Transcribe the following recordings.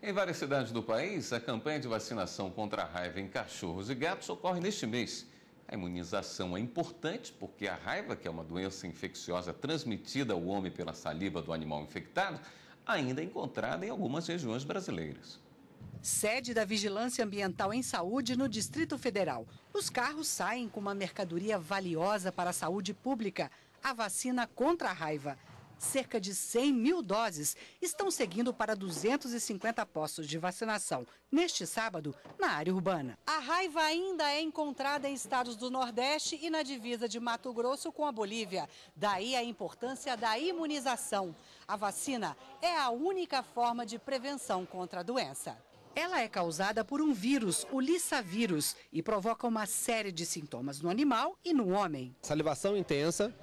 Em várias cidades do país, a campanha de vacinação contra a raiva em cachorros e gatos ocorre neste mês. A imunização é importante porque a raiva, que é uma doença infecciosa transmitida ao homem pela saliva do animal infectado, ainda é encontrada em algumas regiões brasileiras. Sede da Vigilância Ambiental em Saúde no Distrito Federal. Os carros saem com uma mercadoria valiosa para a saúde pública, a vacina contra a raiva cerca de 100 mil doses estão seguindo para 250 postos de vacinação neste sábado na área urbana. A raiva ainda é encontrada em estados do Nordeste e na divisa de Mato Grosso com a Bolívia. Daí a importância da imunização. A vacina é a única forma de prevenção contra a doença. Ela é causada por um vírus, o lissavírus, e provoca uma série de sintomas no animal e no homem. Salivação intensa,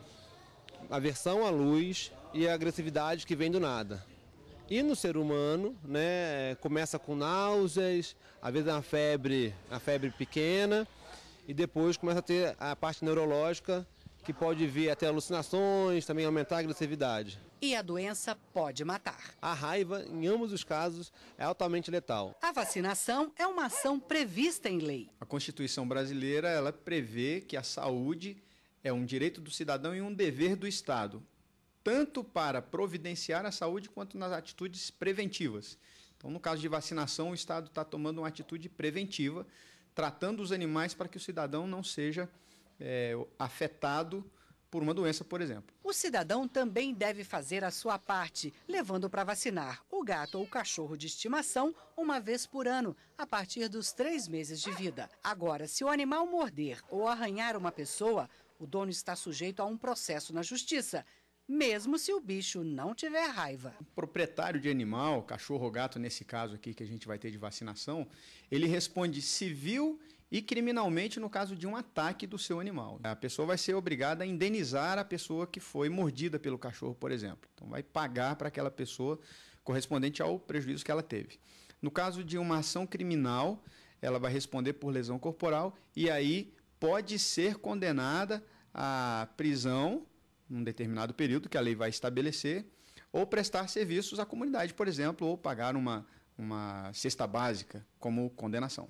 aversão à luz, e a agressividade que vem do nada. E no ser humano, né, começa com náuseas, às vezes é uma febre, a febre pequena, e depois começa a ter a parte neurológica que pode vir até alucinações, também aumentar a agressividade. E a doença pode matar. A raiva, em ambos os casos, é altamente letal. A vacinação é uma ação prevista em lei. A Constituição brasileira, ela prevê que a saúde é um direito do cidadão e um dever do Estado tanto para providenciar a saúde quanto nas atitudes preventivas. Então, no caso de vacinação, o Estado está tomando uma atitude preventiva, tratando os animais para que o cidadão não seja é, afetado por uma doença, por exemplo. O cidadão também deve fazer a sua parte, levando para vacinar o gato ou o cachorro de estimação uma vez por ano, a partir dos três meses de vida. Agora, se o animal morder ou arranhar uma pessoa, o dono está sujeito a um processo na justiça mesmo se o bicho não tiver raiva. O proprietário de animal, cachorro ou gato, nesse caso aqui que a gente vai ter de vacinação, ele responde civil e criminalmente no caso de um ataque do seu animal. A pessoa vai ser obrigada a indenizar a pessoa que foi mordida pelo cachorro, por exemplo. Então vai pagar para aquela pessoa correspondente ao prejuízo que ela teve. No caso de uma ação criminal, ela vai responder por lesão corporal e aí pode ser condenada à prisão num determinado período que a lei vai estabelecer, ou prestar serviços à comunidade, por exemplo, ou pagar uma, uma cesta básica como condenação.